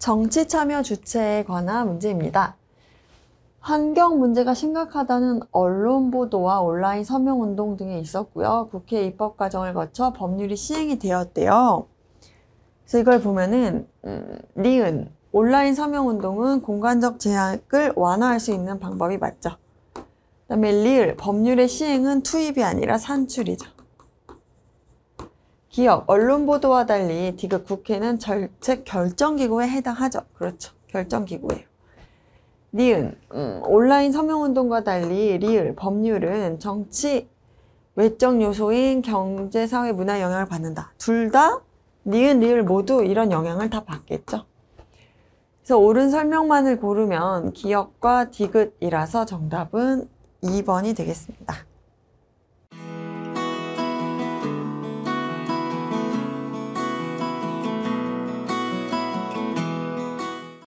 정치 참여 주체에 관한 문제입니다. 환경 문제가 심각하다는 언론 보도와 온라인 서명 운동 등이 있었고요. 국회 입법 과정을 거쳐 법률이 시행이 되었대요. 그래서 이걸 보면은 음, 니은 온라인 서명 운동은 공간적 제약을 완화할 수 있는 방법이 맞죠. 그다음에 리을 법률의 시행은 투입이 아니라 산출이죠. 기업, 언론 보도와 달리 디귿 국회는 절책 결정기구에 해당하죠. 그렇죠. 결정기구예요. 니은, 음, 온라인 서명운동과 달리 리을, 법률은 정치, 외적 요소인 경제, 사회, 문화 영향을 받는다. 둘 다 니은, 리을 모두 이런 영향을 다 받겠죠. 그래서 옳은 설명만을 고르면 기억과 디귿이라서 정답은 2번이 되겠습니다.